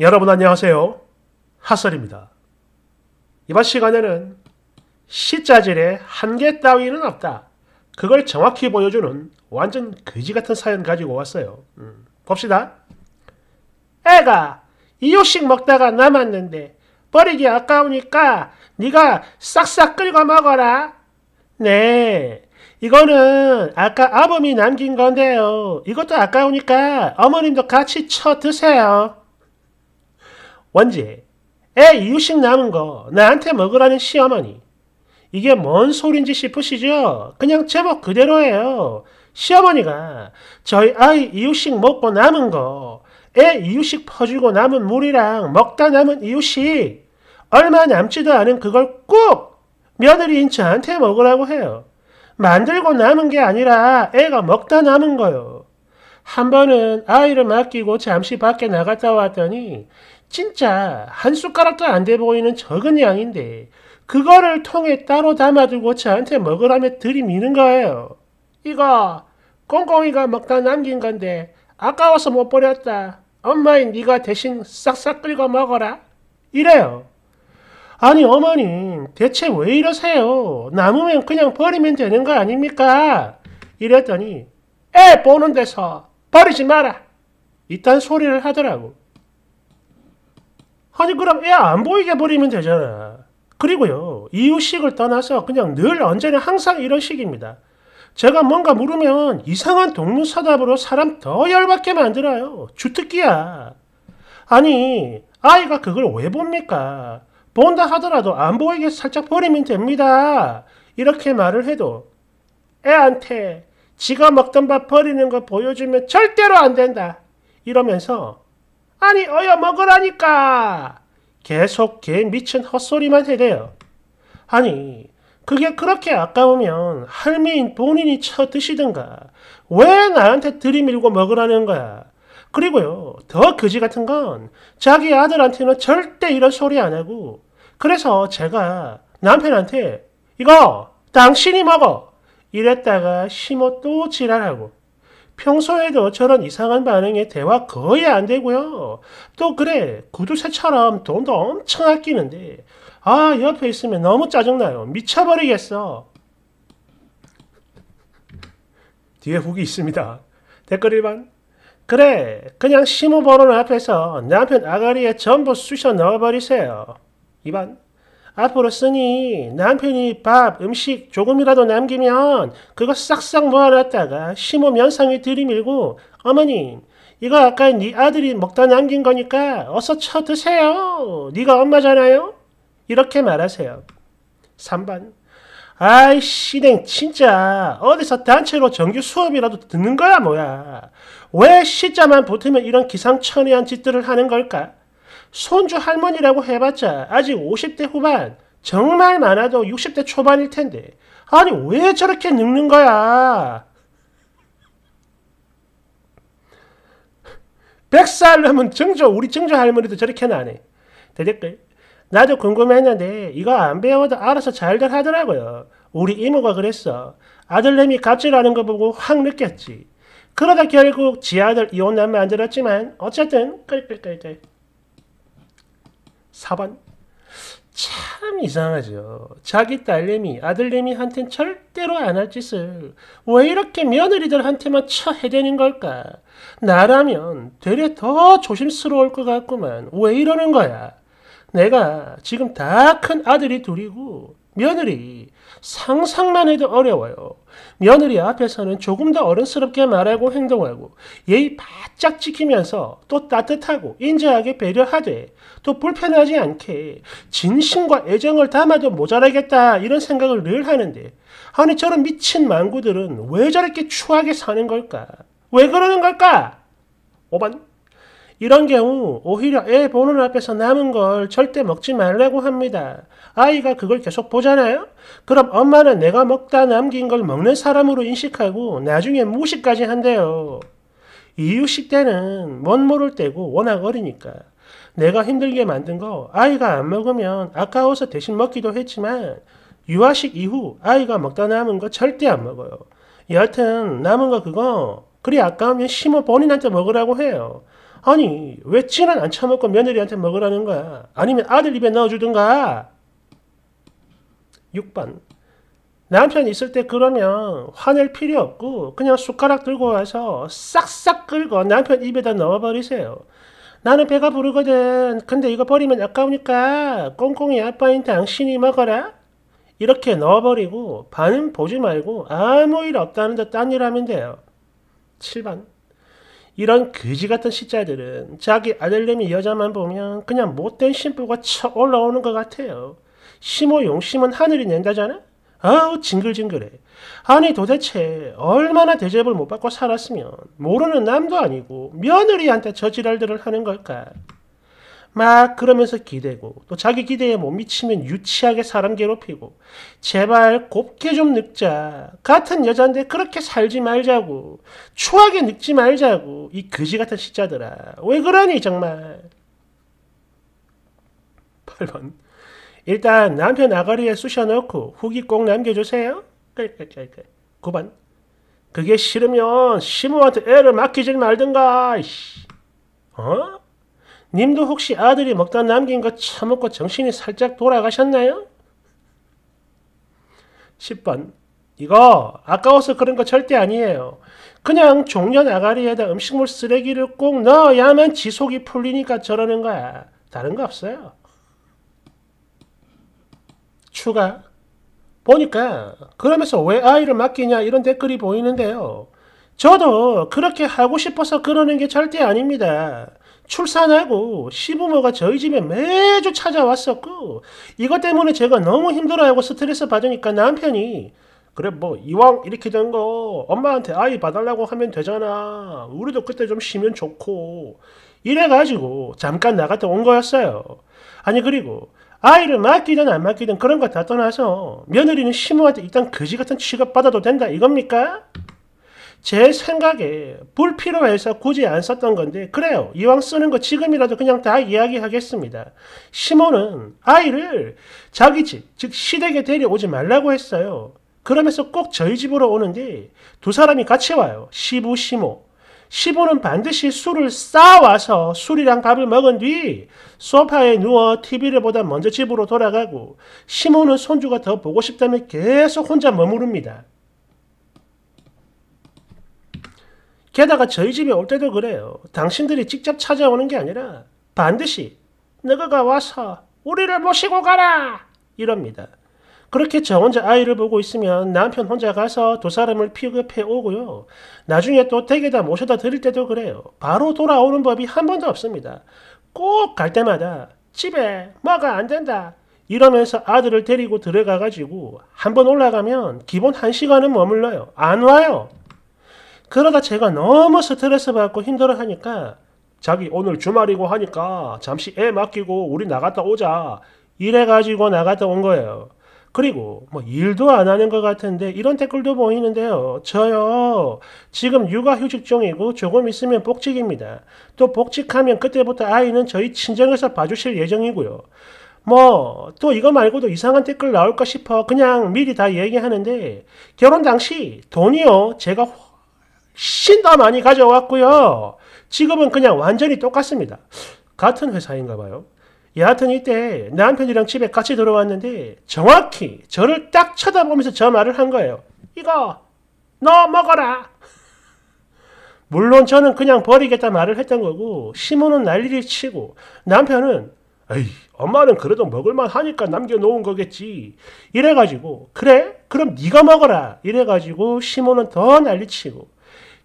여러분 안녕하세요. 핫설입니다. 이번 시간에는 C자질에 한계 따위는 없다. 그걸 정확히 보여주는 완전 거지같은 사연 가지고 왔어요. 음, 봅시다. 애가 이유식 먹다가 남았는데 버리기 아까우니까 네가 싹싹 끓여 먹어라. 네. 이거는 아까 아범이 남긴 건데요. 이것도 아까우니까 어머님도 같이 쳐 드세요. 원지, 애 이유식 남은 거 나한테 먹으라는 시어머니. 이게 뭔 소린지 싶으시죠? 그냥 제목 그대로예요. 시어머니가 저희 아이 이유식 먹고 남은 거, 애 이유식 퍼주고 남은 물이랑 먹다 남은 이유식, 얼마 남지도 않은 그걸 꼭 며느리인 저한테 먹으라고 해요. 만들고 남은 게 아니라 애가 먹다 남은 거요. 한 번은 아이를 맡기고 잠시 밖에 나갔다 왔더니 진짜 한 숟가락도 안 돼 보이는 적은 양인데 그거를 통에 따로 담아두고 저한테 먹으라며 들이미는 거예요. 이거 꽁꽁이가 먹다 남긴 건데 아까워서 못 버렸다. 엄마인 네가 대신 싹싹 긁어 먹어라. 이래요. 아니 어머님 대체 왜 이러세요? 남으면 그냥 버리면 되는 거 아닙니까? 이랬더니 애 보는 데서 버리지 마라. 이딴 소리를 하더라고. 아니 그럼 애 안 보이게 버리면 되잖아. 그리고요 이유식을 떠나서 그냥 늘 언제나 항상 이런 식입니다. 제가 뭔가 물으면 이상한 동문서답으로 사람 더 열받게 만들어요. 주특기야. 아니 아이가 그걸 왜 봅니까? 본다 하더라도 안 보이게 살짝 버리면 됩니다. 이렇게 말을 해도 애한테 지가 먹던 밥 버리는 거 보여주면 절대로 안 된다. 이러면서 아니 어여 먹으라니까. 계속 개 미친 헛소리만 해대요. 아니 그게 그렇게 아까우면 할미인 본인이 쳐 드시든가 왜 나한테 들이밀고 먹으라는 거야. 그리고요 더 거지 같은 건 자기 아들한테는 절대 이런 소리 안 하고 그래서 제가 남편한테 이거 당신이 먹어 이랬다가 심어 또 지랄하고 평소에도 저런 이상한 반응에 대화 거의 안 되고요. 또 그래 구두쇠처럼 돈도 엄청 아끼는데 아 옆에 있으면 너무 짜증나요. 미쳐버리겠어. 뒤에 후기 있습니다. 댓글 1번 그래 그냥 심호보는 앞에서 남편 아가리에 전부 쑤셔 넣어버리세요. 2번 앞으로 쓰니 남편이 밥, 음식 조금이라도 남기면 그거 싹싹 모아놨다가 심호면상에 들이밀고 어머님 이거 아까 네 아들이 먹다 남긴 거니까 어서 쳐 드세요. 네가 엄마잖아요. 이렇게 말하세요. 3번 아이씨, 냉 진짜 어디서 단체로 정규 수업이라도 듣는 거야 뭐야. 왜 시자만 붙으면 이런 기상천외한 짓들을 하는 걸까? 손주 할머니라고 해봤자 아직 50대 후반, 정말 많아도 60대 초반일 텐데 아니 왜 저렇게 늙는 거야? 100살 넘은 증조 우리 증조 할머니도 저렇게 나네. 대댓글 나도 궁금했는데 이거 안 배워도 알아서 잘들 하더라고요. 우리 이모가 그랬어. 아들내미 갑질하는 거 보고 확 느꼈지. 그러다 결국 지 아들 이혼남 만들었지만 어쨌든 끌끌끌끌 4번. 참 이상하죠. 자기 딸내미, 아들내미한테는 절대로 안 할 짓을 왜 이렇게 며느리들한테만 처해대는 걸까? 나라면 되려 더 조심스러울 것 같구만. 왜 이러는 거야? 내가 지금 다 큰 아들이 둘이고 며느리 상상만 해도 어려워요. 며느리 앞에서는 조금 더 어른스럽게 말하고 행동하고 예의 바짝 지키면서 또 따뜻하고 인자하게 배려하되 또 불편하지 않게 진심과 애정을 담아도 모자라겠다 이런 생각을 늘 하는데 아니 저런 미친 망구들은 왜 저렇게 추하게 사는 걸까? 왜 그러는 걸까? 5번 이런 경우 오히려 애 보는 앞에서 남은 걸 절대 먹지 말라고 합니다. 아이가 그걸 계속 보잖아요? 그럼 엄마는 내가 먹다 남긴 걸 먹는 사람으로 인식하고 나중에 무시까지 한대요. 이유식 때는 못 모를 때고 워낙 어리니까. 내가 힘들게 만든 거 아이가 안 먹으면 아까워서 대신 먹기도 했지만 유아식 이후 아이가 먹다 남은 거 절대 안 먹어요. 여하튼 남은 거 그거 그리 아까우면 심어 본인한테 먹으라고 해요. 아니 왜 치는 안 처먹고 며느리한테 먹으라는 거야? 아니면 아들 입에 넣어주든가? 6번 남편 있을 때 그러면 화낼 필요 없고 그냥 숟가락 들고 와서 싹싹 긁어 남편 입에다 넣어버리세요. 나는 배가 부르거든. 근데 이거 버리면 아까우니까 꽁꽁이 아빠인 당신이 먹어라. 이렇게 넣어버리고 반응 보지 말고 아무 일 없다는 듯 딴 일 하면 돼요. 7번 이런 그지 같은 시자들은 자기 아들내미 여자만 보면 그냥 못된 심부가 쳐 올라오는 것 같아요. 심호 용심은 하늘이 낸다잖아? 아우 징글징글해. 아니 도대체 얼마나 대접을 못 받고 살았으면 모르는 남도 아니고 며느리한테 저지랄들을 하는 걸까? 막 그러면서 기대고 또 자기 기대에 못 미치면 유치하게 사람 괴롭히고 제발 곱게 좀 늙자 같은 여잔데 그렇게 살지 말자고 추하게 늙지 말자고 이 거지 같은 시자들아 왜 그러니 정말 8번 일단 남편 아가리에 쑤셔넣고 후기 꼭 남겨주세요 9번 그게 싫으면 시모한테 애를 맡기질 말든가 어? 님도 혹시 아들이 먹다 남긴 거 처먹고 정신이 살짝 돌아가셨나요? 10번. 이거 아까워서 그런 거 절대 아니에요. 그냥 종려 나가리에다 음식물 쓰레기를 꼭 넣어야만 지속이 풀리니까 저러는 거야. 다른 거 없어요. 추가. 보니까 그러면서 왜 아이를 맡기냐 이런 댓글이 보이는데요. 저도 그렇게 하고 싶어서 그러는 게 절대 아닙니다. 출산하고 시부모가 저희 집에 매주 찾아왔었고 이것 때문에 제가 너무 힘들어하고 스트레스 받으니까 남편이 그래 뭐 이왕 이렇게 된 거 엄마한테 아이 봐달라고 하면 되잖아 우리도 그때 좀 쉬면 좋고 이래가지고 잠깐 나갔다 온 거였어요 아니 그리고 아이를 맡기든 안 맡기든 그런 거 다 떠나서 며느리는 시모한테 일단 거지 같은 취급받아도 된다 이겁니까? 제 생각에 불필요해서 굳이 안 썼던 건데 그래요. 이왕 쓰는 거 지금이라도 그냥 다 이야기하겠습니다. 시몬은 아이를 자기 집, 즉 시댁에 데려오지 말라고 했어요. 그러면서 꼭 저희 집으로 오는데 두 사람이 같이 와요. 시부, 시모. 시부는 반드시 술을 싸와서 술이랑 밥을 먹은 뒤 소파에 누워 TV를 보다 먼저 집으로 돌아가고 시모는 손주가 더 보고 싶다며 계속 혼자 머무릅니다. 게다가 저희 집에 올 때도 그래요. 당신들이 직접 찾아오는 게 아니라 반드시 너가 와서 우리를 모시고 가라! 이럽니다. 그렇게 저 혼자 아이를 보고 있으면 남편 혼자 가서 두 사람을 피급해 오고요. 나중에 또 댁에다 모셔다 드릴 때도 그래요. 바로 돌아오는 법이 한 번도 없습니다. 꼭 갈 때마다 집에 뭐가 안 된다. 이러면서 아들을 데리고 들어가가지고 한 번 올라가면 기본 한 시간은 머물러요. 안 와요. 그러다 제가 너무 스트레스 받고 힘들어 하니까 자기 오늘 주말이고 하니까 잠시 애 맡기고 우리 나갔다 오자 이래가지고 나갔다 온 거예요. 그리고 뭐 일도 안 하는 것 같은데 이런 댓글도 보이는데요. 저요 지금 육아휴직 중이고 조금 있으면 복직입니다. 또 복직하면 그때부터 아이는 저희 친정에서 봐주실 예정이고요. 뭐 또 이거 말고도 이상한 댓글 나올까 싶어 그냥 미리 다 얘기하는데 결혼 당시 돈이요 제가 훨씬 더 많이 가져왔고요. 지금은 그냥 완전히 똑같습니다. 같은 회사인가 봐요. 여하튼 이때 남편이랑 집에 같이 들어왔는데 정확히 저를 딱 쳐다보면서 저 말을 한 거예요. 이거 너 먹어라. 물론 저는 그냥 버리겠다 말을 했던 거고 시몬는 난리를 치고 남편은 에이 엄마는 그래도 먹을만 하니까 남겨놓은 거겠지 이래가지고 그래 그럼 네가 먹어라 이래가지고 시몬는더 난리치고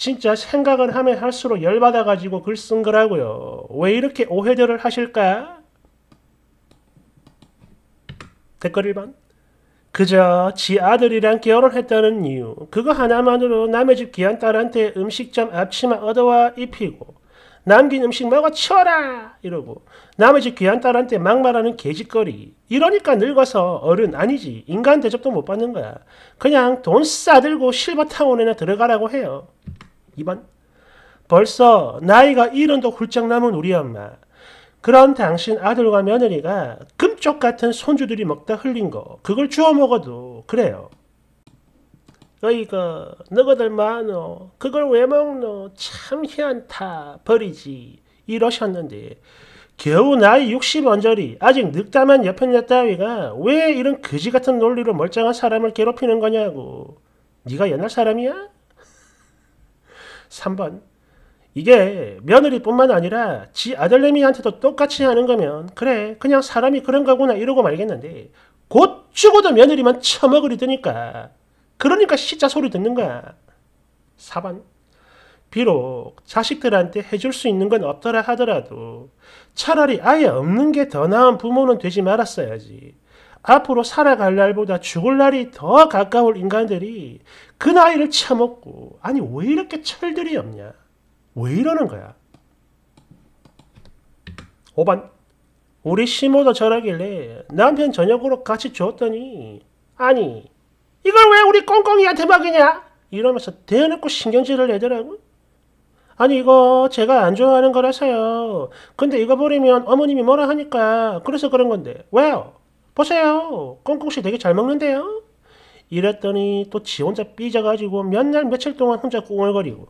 진짜 생각은 하면 할수록 열받아가지고 글 쓴 거라고요. 왜 이렇게 오해들을 하실까? 댓글 1번. 그저 지 아들이랑 결혼했다는 이유. 그거 하나만으로 남의 집 귀한 딸한테 음식점 앞치마 얻어와 입히고 남긴 음식 먹어 치워라 이러고 남의 집 귀한 딸한테 막말하는 개짓거리 이러니까 늙어서 어른 아니지 인간 대접도 못 받는 거야 그냥 돈 싸들고 실버 타운에나 들어가라고 해요 2번 벌써 나이가 이른도 훌쩍 남은 우리 엄마 그런 당신 아들과 며느리가 금쪽 같은 손주들이 먹다 흘린 거 그걸 주워 먹어도 그래요. 어이거 너거들 많어 뭐 그걸 왜 먹노 참 희한타 버리지 이러셨는데 겨우 나이 60 언저리 아직 늙다만 여편녀 따위가 왜 이런 거지 같은 논리로 멀쩡한 사람을 괴롭히는 거냐고 네가 옛날 사람이야? 3번 이게 며느리뿐만 아니라 지 아들내미한테도 똑같이 하는 거면 그래 그냥 사람이 그런 거구나 이러고 말겠는데 곧 죽어도 며느리만 처먹으리드니까 그러니까 시자 소리 듣는 거야. 4번 비록 자식들한테 해줄 수 있는 건 없더라 하더라도 차라리 아예 없는 게 더 나은 부모는 되지 말았어야지. 앞으로 살아갈 날보다 죽을 날이 더 가까울 인간들이 그 나이를 처먹고 아니 왜 이렇게 철들이 없냐? 왜 이러는 거야? 5번 우리 시모도 저러길래 남편 저녁으로 같이 줬더니 아니 이걸 왜 우리 꽁꽁이한테 먹이냐? 이러면서 대놓고 신경질을 내더라고. 아니 이거 제가 안 좋아하는 거라서요. 근데 이거 버리면 어머님이 뭐라 하니까 그래서 그런 건데 왜요? 보세요. 꽁꽁씨 되게 잘 먹는데요. 이랬더니 또 지 혼자 삐져가지고 몇 날 며칠 동안 혼자 꿍얼거리고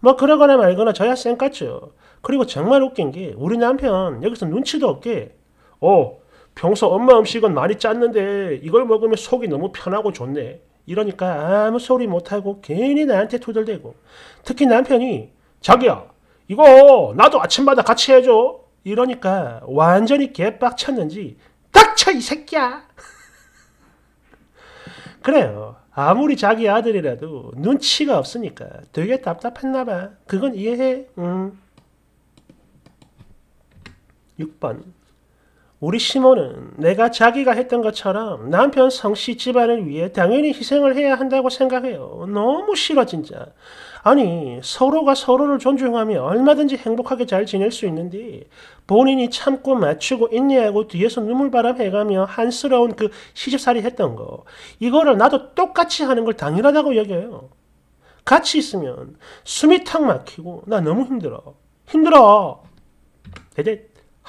뭐 그러거나 말거나 저야 쌩깠죠. 그리고 정말 웃긴 게 우리 남편 여기서 눈치도 없게 어 평소 엄마 음식은 많이 짰는데 이걸 먹으면 속이 너무 편하고 좋네. 이러니까 아무 소리 못하고 괜히 나한테 투덜대고 특히 남편이 자기야 이거 나도 아침마다 같이 해줘 이러니까 완전히 개빡쳤는지 닥쳐 이 새끼야. 그래요. 아무리 자기 아들이라도 눈치가 없으니까 되게 답답했나 봐. 그건 이해해. 응. 6번 우리 시몬은 내가 자기가 했던 것처럼 남편 성씨 집안을 위해 당연히 희생을 해야 한다고 생각해요. 너무 싫어 진짜. 아니 서로가 서로를 존중하며 얼마든지 행복하게 잘 지낼 수 있는데 본인이 참고 맞추고 인내하고 뒤에서 눈물바람 해가며 한스러운 그 시집살이 했던 거 이거를 나도 똑같이 하는 걸 당연하다고 여겨요. 같이 있으면 숨이 탁 막히고 나 너무 힘들어. 힘들어.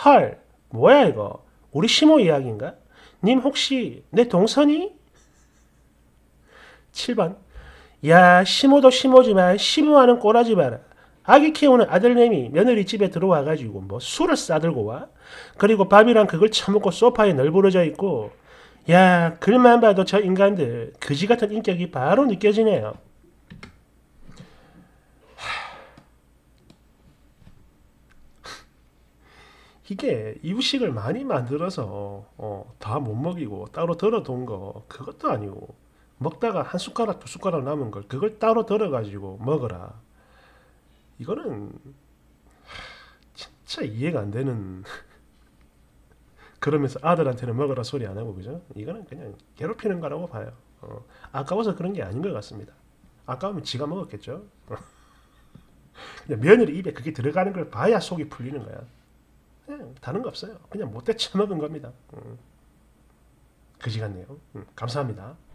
헐. 뭐야 이거? 우리 심호 이야기인가? 님 혹시 내 동선이? 7번 야 심호도 심호지만 심호하는 꼬라지 마라. 아기 키우는 아들내미 며느리 집에 들어와가지고 뭐 술을 싸들고 와. 그리고 밥이랑 그걸 처먹고 소파에 널브러져 있고 야 글만 봐도 저 인간들 그지 같은 인격이 바로 느껴지네요. 이게 이유식을 많이 만들어서 어, 다못 먹이고 따로 덜어둔 거 그것도 아니고 먹다가 한 숟가락 두 숟가락 남은 걸 그걸 따로 덜어가지고 먹어라 이거는 진짜 이해가 안 되는 그러면서 아들한테는 먹어라 소리 안 하고 그죠? 이거는 그냥 괴롭히는 거라고 봐요 어, 아까워서 그런 게 아닌 것 같습니다 아까우면 지가 먹었겠죠 그냥 며느리 입에 그게 들어가는 걸 봐야 속이 풀리는 거야 네, 다른 거 없어요. 그냥 못돼 쳐먹은 겁니다. 음. 그지 같네요. 음, 감사합니다.